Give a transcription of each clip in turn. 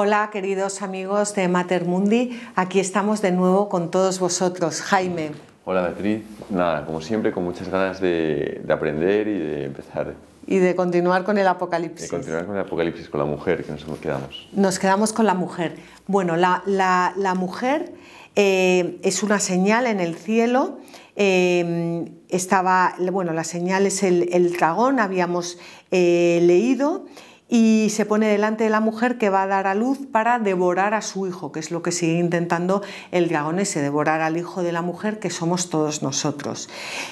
Hola queridos amigos de Mater Mundi, aquí estamos de nuevo con todos vosotros. Jaime. Hola Beatriz, nada, como siempre con muchas ganas de, aprender y de empezar y de continuar con el apocalipsis. De continuar con el apocalipsis, con la mujer, que nos quedamos. Nos quedamos con la mujer. Bueno, la, mujer eh, es una señal en el cielo. Eh, estaba, bueno, la señal es el, dragón, habíamos eh, leído y se pone delante de la mujer que va a dar a luz para devorar a su hijo, que es lo que sigue intentando el dragón ese, devorar al hijo de la mujer que somos todos nosotros.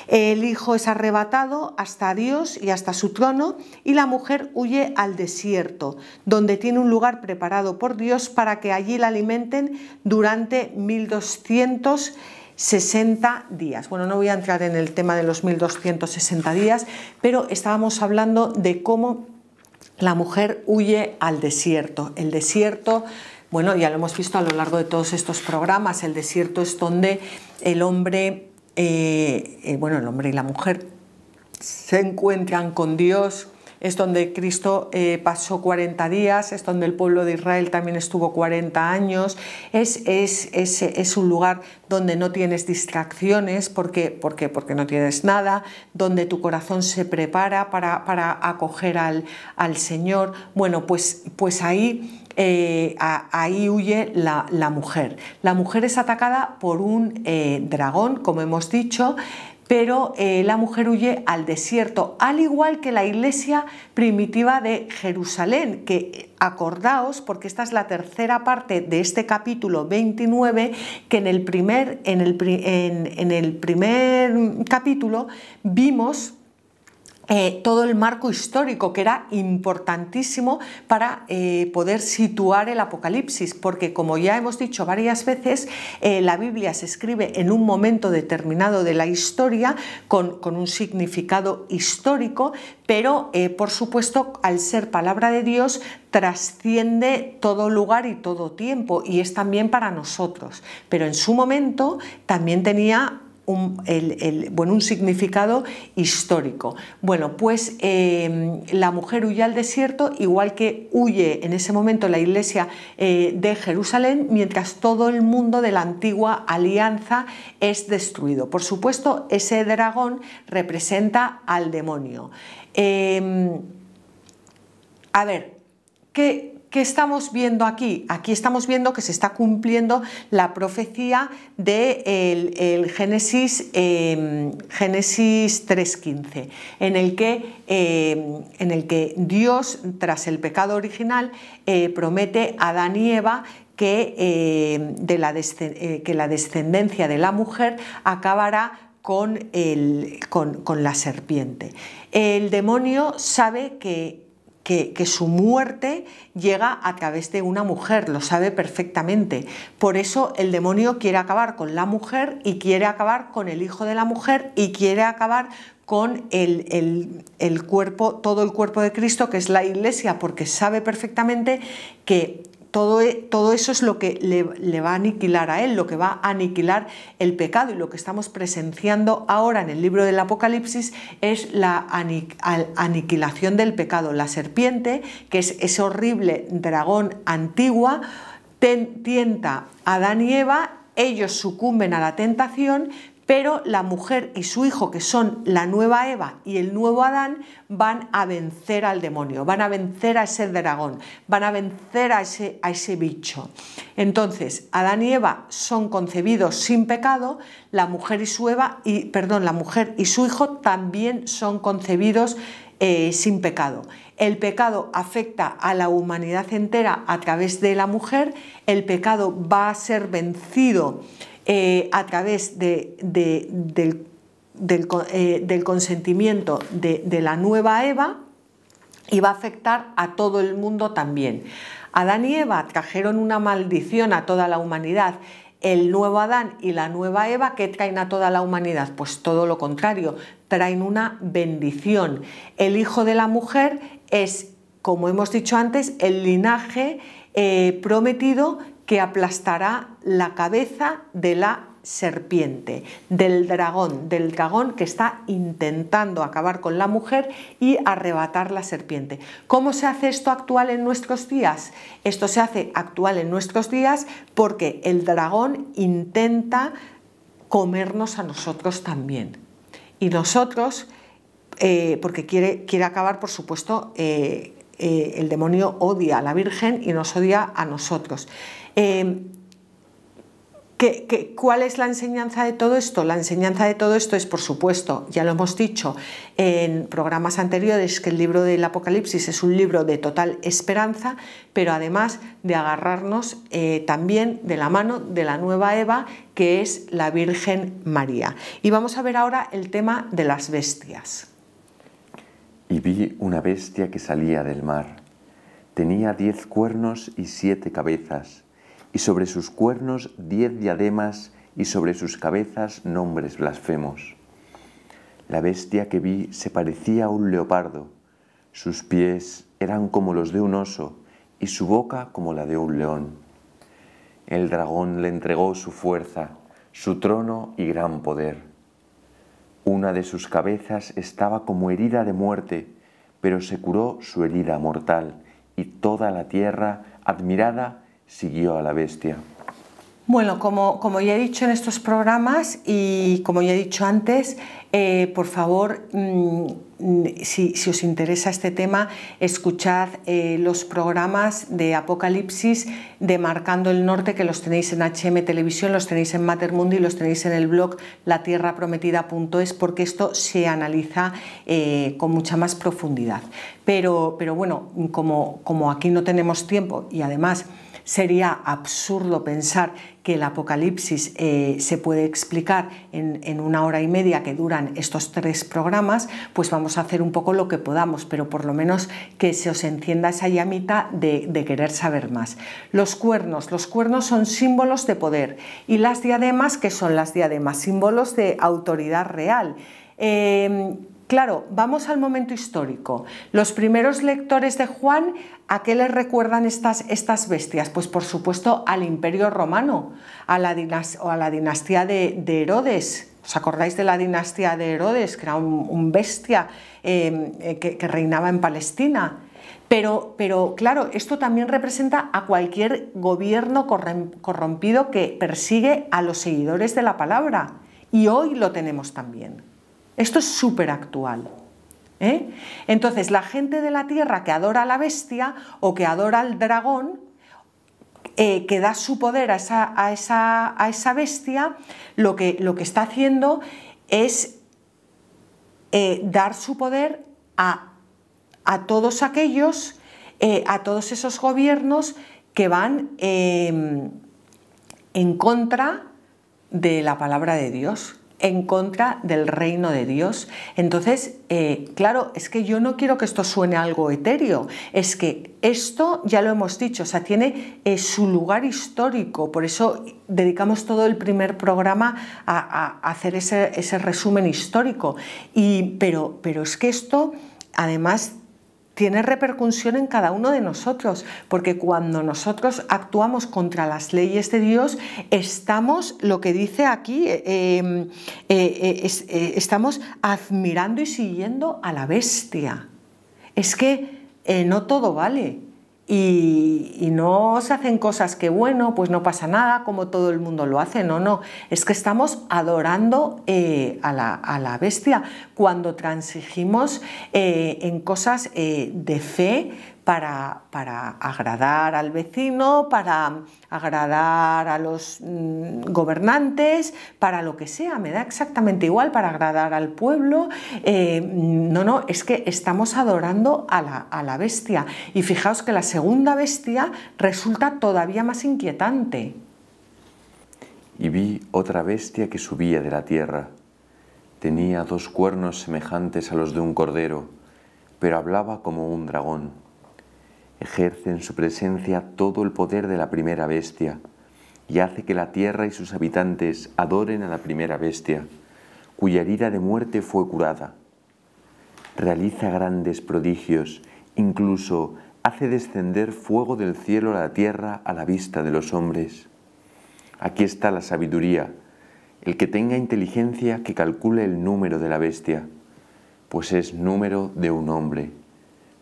El hijo es arrebatado hasta Dios y hasta su trono y la mujer huye al desierto, donde tiene un lugar preparado por Dios para que allí la alimenten durante 1260 días. Bueno, no voy a entrar en el tema de los 1260 días, pero estábamos hablando de cómo la mujer huye al desierto. El desierto, bueno, ya lo hemos visto a lo largo de todos estos programas, el desierto es donde el hombre, eh, eh, bueno, el hombre y la mujer se encuentran con Dios, es donde Cristo eh, pasó 40 días, es donde el pueblo de Israel también estuvo 40 años, es, es, es un lugar donde no tienes distracciones, ¿por qué? porque no tienes nada, donde tu corazón se prepara para, para acoger al, Señor. Bueno, pues, pues ahí... Eh, ahí huye la, mujer. La mujer es atacada por un eh, dragón, como hemos dicho, pero eh, la mujer huye al desierto, al igual que la iglesia primitiva de Jerusalén, que acordaos, porque esta es la tercera parte de este capítulo 29, que en el primer, en el primer capítulo vimos eh, todo el marco histórico que era importantísimo para eh, poder situar el Apocalipsis, porque como ya hemos dicho varias veces, eh, la Biblia se escribe en un momento determinado de la historia con, con un significado histórico, pero por supuesto al ser palabra de Dios trasciende todo lugar y todo tiempo y es también para nosotros, pero en su momento también tenía un, bueno, un significado histórico. Bueno, pues em, la mujer huye al desierto, igual que huye en ese momento la iglesia eh, de Jerusalén, mientras todo el mundo de la antigua alianza es destruido. Por supuesto, ese dragón representa al demonio. Em, a ver, ¿qué, ¿Qué estamos viendo aquí? Aquí estamos viendo que se está cumpliendo la profecía del de el, Génesis, 3.15, em, en, el que, em, en el que Dios, tras el pecado original, eh, promete a Adán y Eva que, em, de la, eh, que la descendencia de la mujer acabará con, el, con, con, la serpiente. El demonio sabe que que, su muerte llega a través de una mujer, lo sabe perfectamente. Por eso el demonio quiere acabar con la mujer y quiere acabar con el hijo de la mujer y quiere acabar con el, el cuerpo, todo el cuerpo de Cristo, que es la iglesia, porque sabe perfectamente que e, todo, eso es lo que le, va a aniquilar a él, lo que va a aniquilar el pecado. Y lo que estamos presenciando ahora en el libro del Apocalipsis es la aniquilación del pecado. La serpiente, que es ese horrible dragón antigua, tienta a Adán y Eva ellos sucumben a la tentación, pero la mujer y su hijo, que son la nueva Eva y el nuevo Adán, van a vencer al demonio, van a vencer a ese dragón, van a vencer a ese, a ese bicho. Entonces, Adán y Eva son concebidos sin pecado, la mujer y su Eva, y, perdón, la mujer y su hijo también son concebidos eh, sin pecado. El pecado afecta a la humanidad entera a través de la mujer, el pecado va a ser vencido eh, a través eh, del, consentimiento de, la nueva Eva y va a afectar a todo el mundo también. Adán y Eva trajeron una maldición a toda la humanidad el nuevo Adán y la nueva Eva, ¿qué traen a toda la humanidad? Pues todo lo contrario, traen una bendición. El hijo de la mujer es, como hemos dicho antes, el linaje eh, prometido que aplastará la cabeza de la serpiente, del dragón, del dragón que está intentando acabar con la mujer y arrebatar la serpiente. ¿Cómo se hace esto actual en nuestros días? Esto se hace actual en nuestros días porque el dragón intenta comernos a nosotros también. Y nosotros, eh, porque quiere, quiere, acabar, por supuesto, eh, eh, el demonio odia a la Virgen y nos odia a nosotros. Em, cuál es la enseñanza de todo esto? La enseñanza de todo esto es, por supuesto, ya lo hemos dicho en programas anteriores, que el libro del Apocalipsis es un libro de total esperanza, pero además de agarrarnos eh, también de la mano de la nueva Eva, que es la Virgen María. Y vamos a ver ahora el tema de las bestias. Y vi una bestia que salía del mar. Tenía diez cuernos y siete cabezas y sobre sus cuernos diez diademas, y sobre sus cabezas nombres blasfemos. La bestia que vi se parecía a un leopardo, sus pies eran como los de un oso, y su boca como la de un león. El dragón le entregó su fuerza, su trono y gran poder. Una de sus cabezas estaba como herida de muerte, pero se curó su herida mortal, y toda la tierra, admirada, siguió a la bestia? Bueno, como, ya he dicho en estos programas y como ya he dicho antes, eh, por favor, mm, si, os interesa este tema, escuchad eh, los programas de Apocalipsis de Marcando el Norte, que los tenéis en HM Televisión, los tenéis en Matermundi, los tenéis en el blog latierraprometida.es, porque esto se analiza eh, con mucha más profundidad. Pero, bueno, como aquí no tenemos tiempo y además... Sería absurdo pensar que el Apocalipsis eh, se puede explicar en, una hora y media que duran estos tres programas, pues vamos a hacer un poco lo que podamos, pero por lo menos que se os encienda esa llamita de, querer saber más. Los cuernos, los cuernos son símbolos de poder y las diademas, que son las diademas, símbolos de autoridad real. Eh, Claro, vamos al momento histórico. Los primeros lectores de Juan, ¿a qué les recuerdan estas, bestias? Pues por supuesto al Imperio Romano, a la, dinastía de, Herodes, ¿Os acordáis de la dinastía de Herodes, que era un, bestia em, eh, que, reinaba en Palestina? pero, claro, esto también representa a cualquier gobierno corrompido que persigue a los seguidores de la palabra. Y hoy lo tenemos también. Esto es súper actual. ¿eh? Entonces, la gente de la Tierra que adora a la bestia o que adora al dragón, eh, que da su poder a esa, bestia, lo que, está haciendo es eh, dar su poder a todos aquellos, a todos esos gobiernos que van en contra de la palabra de Dios en contra del reino de Dios. Entonces, eh, claro, es que yo no quiero que esto suene algo etéreo, es que esto ya lo hemos dicho, o sea, tiene eh, su lugar histórico, por eso dedicamos todo el primer programa a, hacer ese, resumen histórico. Y, pero, pero es que esto, además, tiene repercusión en cada uno de nosotros, porque cuando nosotros actuamos contra las leyes de Dios, estamos, lo que dice aquí, eh, em, eh, eh, estamos admirando y siguiendo a la bestia. Es que no todo vale y, no se hacen cosas que, bueno, pues no pasa nada, como todo el mundo lo hace, no, no, es que estamos adorando eh, a, la, a, la, bestia cuando transigimos eh, en cosas eh, de fe para, agradar al vecino, para agradar a los mm, gobernantes, para lo que sea, me da exactamente igual, para agradar al pueblo. Eh, no, no, es que estamos adorando a la, a la bestia. Y fijaos que la segunda bestia resulta todavía más inquietante. Y vi otra bestia que subía de la tierra. Tenía dos cuernos semejantes a los de un cordero, pero hablaba como un dragón ejerce en su presencia todo el poder de la primera bestia y hace que la tierra y sus habitantes adoren a la primera bestia, cuya herida de muerte fue curada. Realiza grandes prodigios, incluso hace descender fuego del cielo a la tierra a la vista de los hombres. Aquí está la sabiduría, el que tenga inteligencia que calcule el número de la bestia, pues es número de un hombre.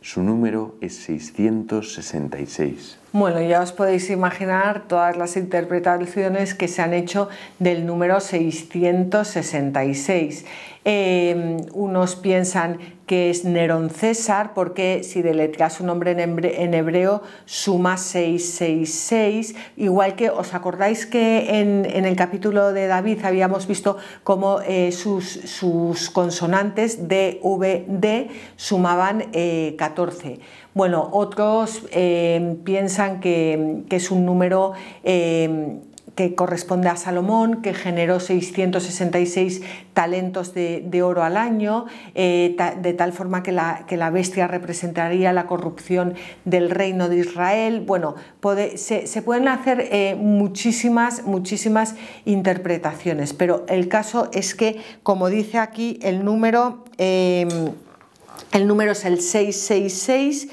Su número es 666. Bueno, ya os podéis imaginar todas las interpretaciones que se han hecho del número 666. Em, unos piensan que es Nerón César, porque si deletreas un nombre en hebreo suma 666, igual que os acordáis que en, el capítulo de David habíamos visto cómo eh, sus, consonantes D, V, D sumaban 14. Eh, bueno, otros eh, piensan que, es un número eh, que corresponde a Salomón, que generó 666 talentos de, oro al año, eh, de tal forma que la, bestia representaría la corrupción del reino de Israel. Bueno, se, pueden hacer muchísimas, muchísimas interpretaciones, pero el caso es que, como dice aquí, el número... El número es el 666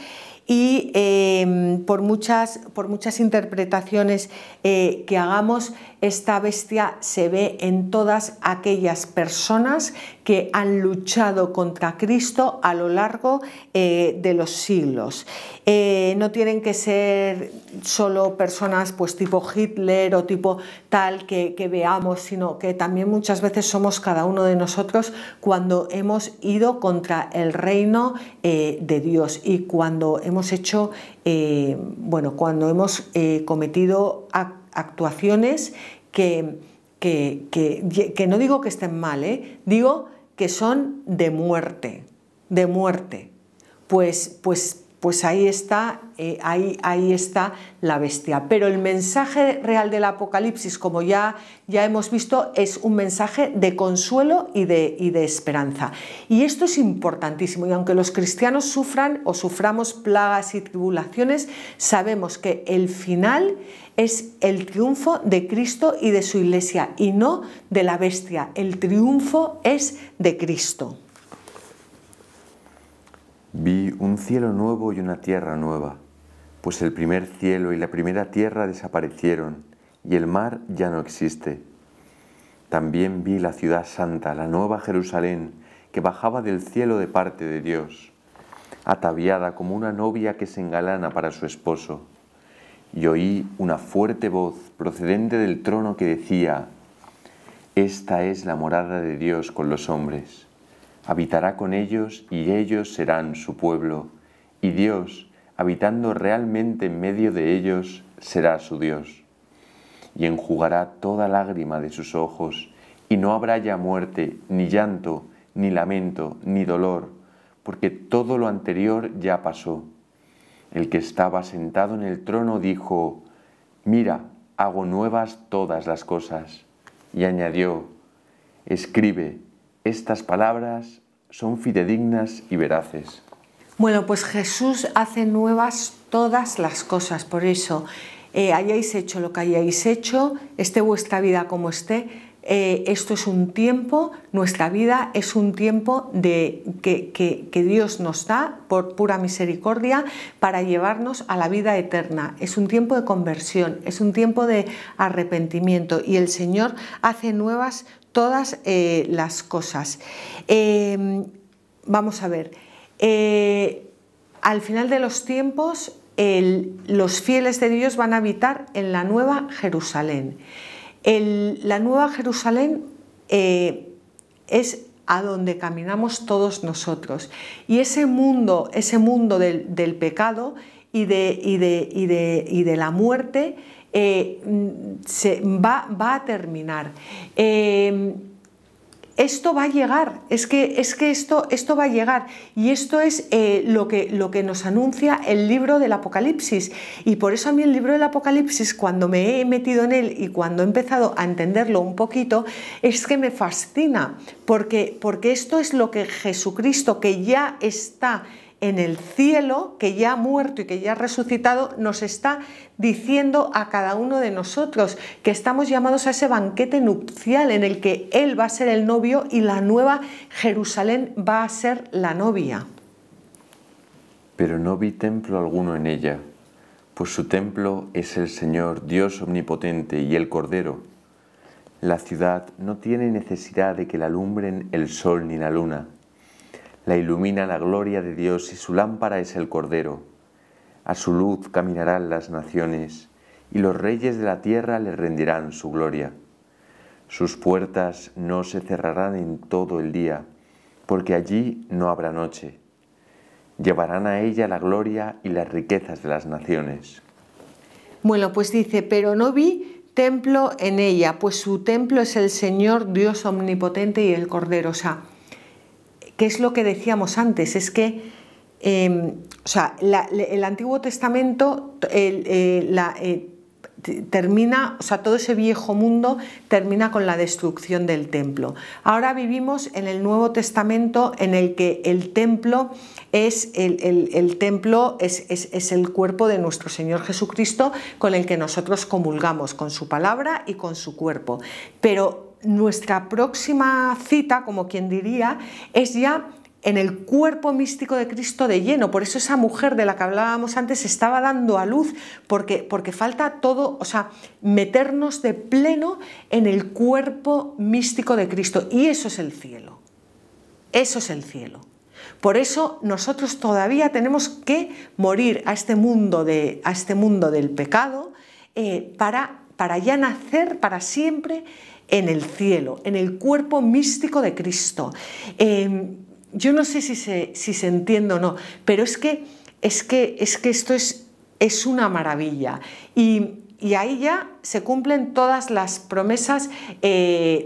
y eh, por, muchas, por muchas interpretaciones eh, que hagamos, esta bestia se ve en todas aquellas personas que han luchado contra Cristo a lo largo eh, de los siglos. Eh, no tienen que ser solo personas pues tipo Hitler o tipo tal que, veamos, sino que también muchas veces somos cada uno de nosotros cuando hemos ido contra el reino eh, de Dios y cuando hemos hecho, bueno, cuando hemos cometido actos actuaciones que, que, no digo que estén mal, ¿eh? digo que son de muerte, de muerte. Pues, pues, pues ahí, está, eh, ahí, ahí está la bestia. Pero el mensaje real del Apocalipsis, como ya, ya hemos visto, es un mensaje de consuelo y de, y de esperanza. Y esto es importantísimo. Y aunque los cristianos sufran o suframos plagas y tribulaciones, sabemos que el final es el triunfo de Cristo y de su iglesia y no de la bestia. El triunfo es de Cristo. Vi un cielo nuevo y una tierra nueva, pues el primer cielo y la primera tierra desaparecieron y el mar ya no existe. También vi la ciudad santa, la nueva Jerusalén, que bajaba del cielo de parte de Dios, ataviada como una novia que se engalana para su esposo y oí una fuerte voz procedente del trono que decía, Esta es la morada de Dios con los hombres, habitará con ellos y ellos serán su pueblo, y Dios, habitando realmente en medio de ellos, será su Dios, y enjugará toda lágrima de sus ojos, y no habrá ya muerte, ni llanto, ni lamento, ni dolor, porque todo lo anterior ya pasó. El que estaba sentado en el trono dijo, Mira, hago nuevas todas las cosas. Y añadió, Escribe, estas palabras son fidedignas y veraces. Bueno, pues Jesús hace nuevas todas las cosas, por eso eh, hayáis hecho lo que hayáis hecho, esté vuestra vida como esté, eh, esto es un tiempo, nuestra vida es un tiempo de, que, Dios nos da por pura misericordia para llevarnos a la vida eterna. Es un tiempo de conversión, es un tiempo de arrepentimiento y el Señor hace nuevas todas eh, las cosas. Em, vamos a ver, eh, al final de los tiempos los fieles de Dios van a habitar en la nueva Jerusalén la Nueva Jerusalén eh, es a donde caminamos todos nosotros. Y ese mundo, ese mundo del, pecado y de, y, de, la muerte eh, mm, se, va, a terminar. Eh, esto va a llegar, es que, es que esto, esto va a llegar. Y esto es eh, lo, que, lo que nos anuncia el libro del Apocalipsis. Y por eso a mí el libro del Apocalipsis, cuando me he metido en él y cuando he empezado a entenderlo un poquito, es que me fascina, porque, porque esto es lo que Jesucristo, que ya está en el cielo, que ya ha muerto y que ya ha resucitado, nos está diciendo a cada uno de nosotros que estamos llamados a ese banquete nupcial en el que Él va a ser el novio y la nueva Jerusalén va a ser la novia. Pero no vi templo alguno en ella, pues su templo es el Señor, Dios omnipotente y el Cordero. La ciudad no tiene necesidad de que la alumbren el sol ni la luna la ilumina la gloria de Dios y su lámpara es el Cordero. A su luz caminarán las naciones y los reyes de la tierra le rendirán su gloria. Sus puertas no se cerrarán en todo el día, porque allí no habrá noche. Llevarán a ella la gloria y las riquezas de las naciones. Bueno, pues dice, pero no vi templo en ella, pues su templo es el Señor Dios omnipotente y el Cordero que es lo que decíamos antes, es que em, o sea, el Antiguo Testamento eh, eh, termina, o sea, todo ese viejo mundo termina con la destrucción del templo. Ahora vivimos en el Nuevo Testamento en el que el templo es el, templo, es, es, el cuerpo de nuestro Señor Jesucristo con el que nosotros comulgamos, con su palabra y con su cuerpo. Pero nuestra próxima cita, como quien diría, es ya en el cuerpo místico de Cristo de lleno. Por eso esa mujer de la que hablábamos antes estaba dando a luz, porque, falta todo, o sea, meternos de pleno en el cuerpo místico de Cristo. Y eso es el cielo. Eso es el cielo. Por eso nosotros todavía tenemos que morir a este mundo, a este mundo del pecado eh, para ya nacer para siempre en el cielo, en el cuerpo místico de Cristo. Em, yo no sé si se, si se entiende o no, pero es que, es que, es que esto es, es una maravilla. Y y ahí ya se cumplen todas las promesas eh,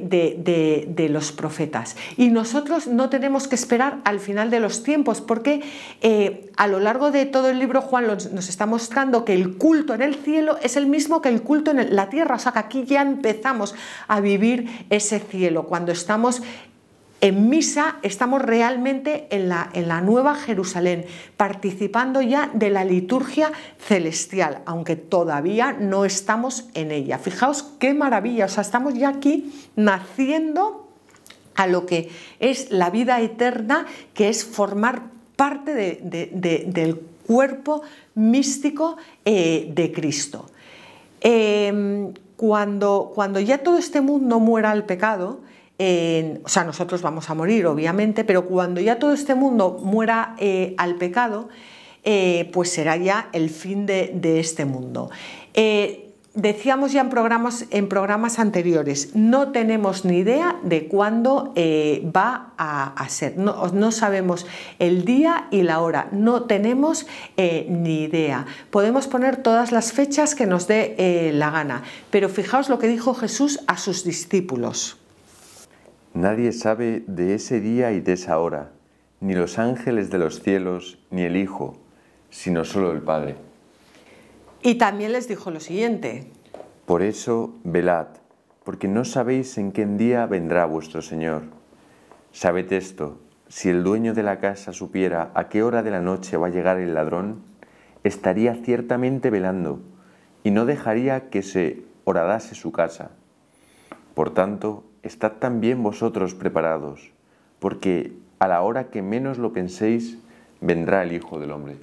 de, los profetas. Y nosotros no tenemos que esperar al final de los tiempos, porque eh, a lo largo de todo el libro Juan nos está mostrando que el culto en el cielo es el mismo que el culto en la tierra, o sea que aquí ya empezamos a vivir ese cielo, cuando estamos en misa estamos realmente en la, en la, Nueva Jerusalén, participando ya de la liturgia celestial, aunque todavía no estamos en ella. Fijaos qué maravilla, estamos ya aquí naciendo a lo que es la vida eterna, que es formar parte del cuerpo místico eh, de Cristo. Em, cuando, cuando ya todo este mundo muera al pecado, o sea, nosotros vamos a morir, obviamente, pero cuando ya todo este mundo muera eh, al pecado, eh, pues será ya el fin de, este mundo. Eh, decíamos ya en programas, en programas anteriores, no tenemos ni idea de cuándo va a, ser, no, sabemos el día y la hora, no tenemos ni idea. Podemos poner todas las fechas que nos dé la gana, pero fijaos lo que dijo Jesús a sus discípulos. Nadie sabe de ese día y de esa hora, ni los ángeles de los cielos, ni el Hijo, sino solo el Padre. Y también les dijo lo siguiente. Por eso, velad, porque no sabéis en qué día vendrá vuestro Señor. Sabed esto, si el dueño de la casa supiera a qué hora de la noche va a llegar el ladrón, estaría ciertamente velando y no dejaría que se horadase su casa. Por tanto, estad también vosotros preparados, porque a la hora que menos lo penséis, vendrá el Hijo del Hombre.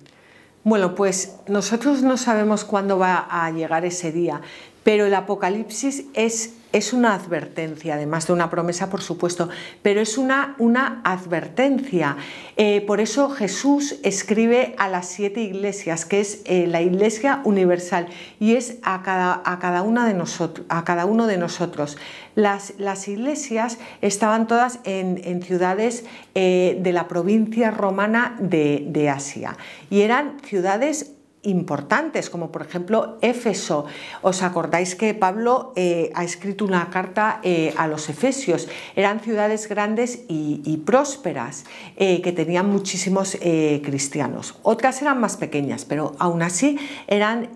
Bueno, pues nosotros no sabemos cuándo va a llegar ese día, pero el Apocalipsis es es una advertencia, además de una promesa, por supuesto, pero es una, una advertencia. Eh, por eso Jesús escribe a las siete iglesias, que es eh, la iglesia universal, y es a cada, a cada, una de a cada uno de nosotros. Las, las iglesias estaban todas en, ciudades eh, de la provincia romana de, de Asia, y eran ciudades importantes, como por ejemplo Éfeso. ¿Os acordáis que Pablo eh, ha escrito una carta eh, a los efesios? Eran ciudades grandes y, prósperas, eh, que tenían muchísimos cristianos. Otras eran más pequeñas, pero aún así eran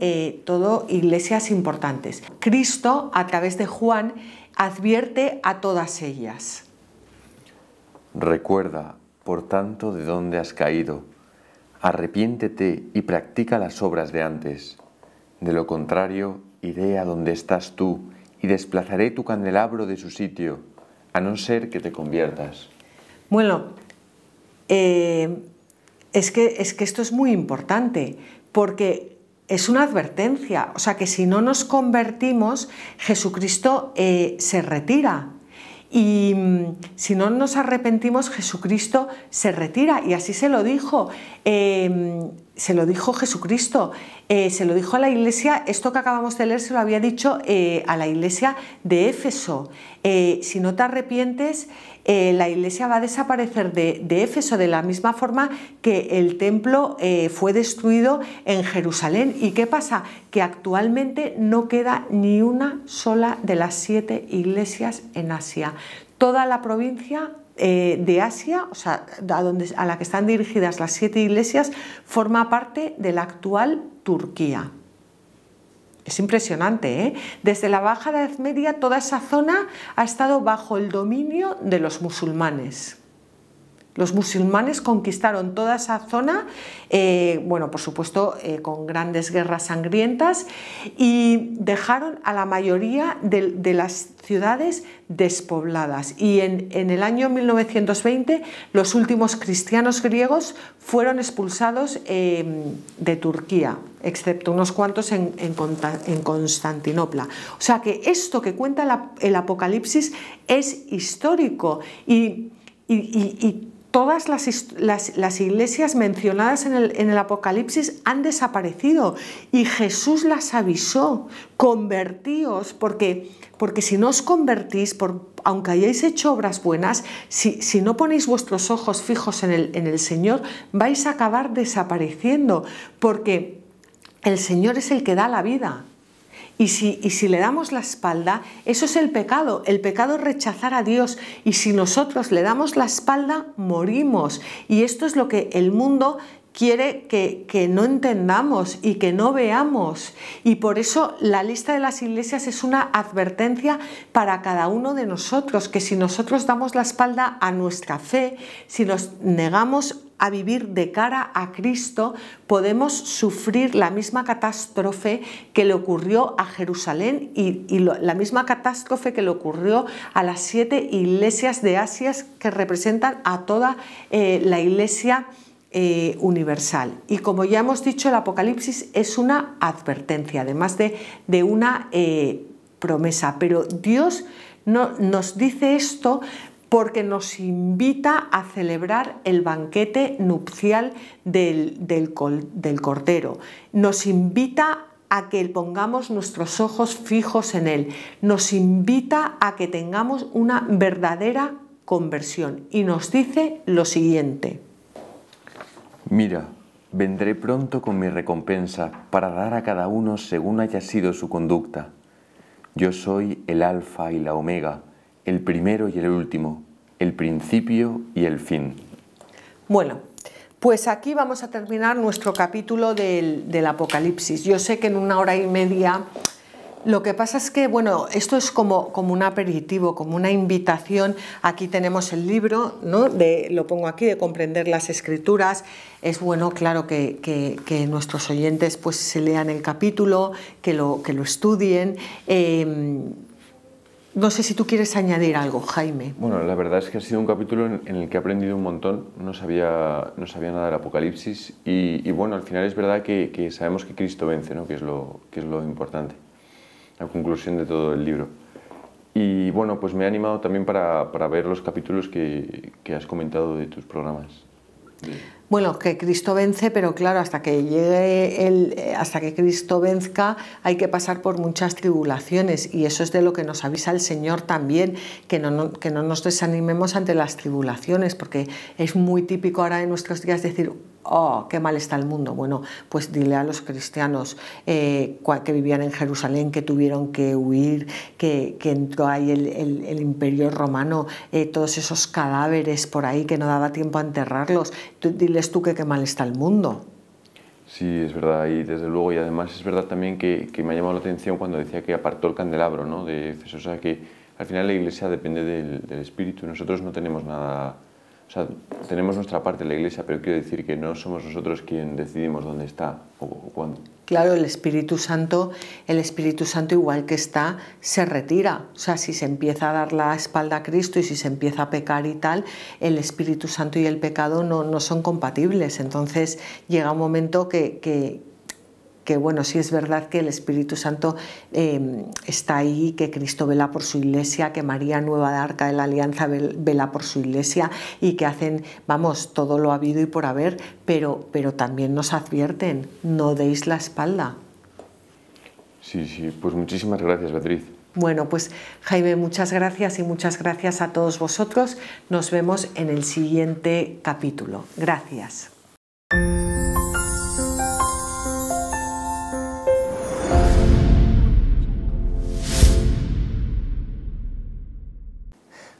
todo iglesias importantes. Cristo, a través de Juan, advierte a todas ellas. Recuerda, por tanto, de dónde has caído arrepiéntete y practica las obras de antes. De lo contrario, iré a donde estás tú y desplazaré tu candelabro de su sitio, a no ser que te conviertas. Bueno, eh, es, que, es que esto es muy importante, porque es una advertencia, o sea que si no nos convertimos, Jesucristo eh, se retira y mm, si no nos arrepentimos, Jesucristo se retira. Y así se lo dijo. Em, se lo dijo Jesucristo, eh, se lo dijo a la iglesia, esto que acabamos de leer se lo había dicho eh, a la iglesia de Éfeso. Eh, si no te arrepientes, eh, la iglesia va a desaparecer de, Éfeso de la misma forma que el templo eh, fue destruido en Jerusalén. ¿Y qué pasa? Que actualmente no queda ni una sola de las siete iglesias en Asia. Toda la provincia eh, de Asia, o sea, a la que están dirigidas las siete iglesias, forma parte de la actual Turquía. Es impresionante, ¿eh? Desde la Baja Edad Media toda esa zona ha estado bajo el dominio de los musulmanes. Los musulmanes conquistaron toda esa zona, eh, bueno, por supuesto, eh, con grandes guerras sangrientas y dejaron a la mayoría de, las ciudades despobladas. Y en, el año 1920 los últimos cristianos griegos fueron expulsados eh, de Turquía, excepto unos cuantos en, Constantinopla. O sea que esto que cuenta el Apocalipsis es histórico y todas las, iglesias mencionadas en el, Apocalipsis han desaparecido y Jesús las avisó, convertíos, porque, porque si no os convertís, aunque hayáis hecho obras buenas, si, no ponéis vuestros ojos fijos en el, en el Señor, vais a acabar desapareciendo, porque el Señor es el que da la vida. Y si, le damos la espalda, eso es el pecado. El pecado es rechazar a Dios. Y si nosotros le damos la espalda, morimos. Y esto es lo que el mundo quiere que, no entendamos y que no veamos. Y por eso la lista de las iglesias es una advertencia para cada uno de nosotros, que si nosotros damos la espalda a nuestra fe, si nos negamos a vivir de cara a Cristo, podemos sufrir la misma catástrofe que le ocurrió a Jerusalén y, la misma catástrofe que le ocurrió a las siete iglesias de Asia que representan a toda eh, la iglesia eh, universal. Y como ya hemos dicho, el Apocalipsis es una advertencia, además de, de una eh, promesa. Pero Dios no, nos dice esto porque nos invita a celebrar el banquete nupcial del, del, del Cordero. Nos invita a que pongamos nuestros ojos fijos en Él. Nos invita a que tengamos una verdadera conversión. Y nos dice lo siguiente. Mira, vendré pronto con mi recompensa para dar a cada uno según haya sido su conducta. Yo soy el alfa y la omega, el primero y el último, el principio y el fin. Bueno, pues aquí vamos a terminar nuestro capítulo del, del Apocalipsis. Yo sé que en una hora y media lo que pasa es que, bueno, esto es como, como un aperitivo, como una invitación. Aquí tenemos el libro, ¿no? lo pongo aquí, de comprender las escrituras. Es bueno, claro, que, nuestros oyentes pues, se lean el capítulo, que lo, que lo estudien. Em, no sé si tú quieres añadir algo, Jaime. Bueno, la verdad es que ha sido un capítulo en, el que he aprendido un montón. No sabía, no sabía nada del Apocalipsis y, bueno, al final es verdad que, que, sabemos que Cristo vence, ¿no? que, es lo, que es lo importante la conclusión de todo el libro. Y bueno, pues me ha animado también para, ver los capítulos que, has comentado de tus programas. Bueno, que Cristo vence, pero claro, hasta que llegue el, eh, hasta que Cristo venzca, hay que pasar por muchas tribulaciones y eso es de lo que nos avisa el Señor también, que no, que no nos desanimemos ante las tribulaciones, porque es muy típico ahora en nuestros días decir, oh, qué mal está el mundo. Bueno, pues dile a los cristianos eh, que vivían en Jerusalén, que tuvieron que huir, que, que entró ahí el, el, imperio romano, eh, todos esos cadáveres por ahí que no daba tiempo a enterrarlos. Tú, diles tú que qué mal está el mundo. Sí, es verdad, y desde luego, y además es verdad también que, que me ha llamado la atención cuando decía que apartó el candelabro ¿no? de o sea que al final la iglesia depende del, del espíritu, nosotros no tenemos nada o sea, tenemos nuestra parte en la iglesia, pero quiero decir que no somos nosotros quien decidimos dónde está o, cuándo. Claro, el Espíritu Santo, el Espíritu Santo igual que está, se retira. O sea, si se empieza a dar la espalda a Cristo y si se empieza a pecar y tal, el Espíritu Santo y el pecado no, no son compatibles. Entonces llega un momento que que bueno, sí es verdad que el Espíritu Santo em, está ahí, que Cristo vela por su iglesia, que María Nueva de Arca de la Alianza vela por su iglesia y que hacen, vamos, todo lo habido y por haber, pero, pero también nos advierten, no deis la espalda. Sí, sí, pues muchísimas gracias, Beatriz. Bueno, pues Jaime, muchas gracias y muchas gracias a todos vosotros. Nos vemos en el siguiente capítulo. Gracias.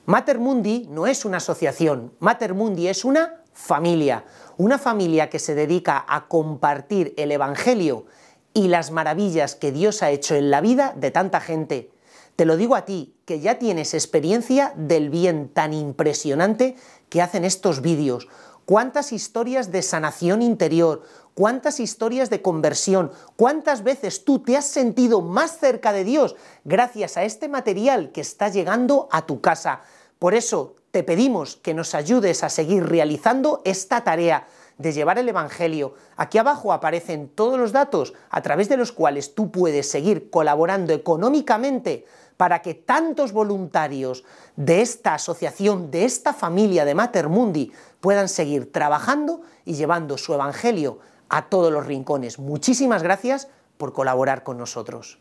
Mater Mundi no es una asociación, Mater Mundi es una familia, una familia que se dedica a compartir el Evangelio y las maravillas que Dios ha hecho en la vida de tanta gente. Te lo digo a ti, que ya tienes experiencia del bien tan impresionante que hacen estos vídeos. ¿Cuántas historias de sanación interior? ¿Cuántas historias de conversión? ¿Cuántas veces tú te has sentido más cerca de Dios gracias a este material que está llegando a tu casa? Por eso te pedimos que nos ayudes a seguir realizando esta tarea de llevar el Evangelio. Aquí abajo aparecen todos los datos a través de los cuales tú puedes seguir colaborando económicamente para que tantos voluntarios de esta asociación, de esta familia de Mater Mundi, puedan seguir trabajando y llevando su Evangelio a todos los rincones. Muchísimas gracias por colaborar con nosotros.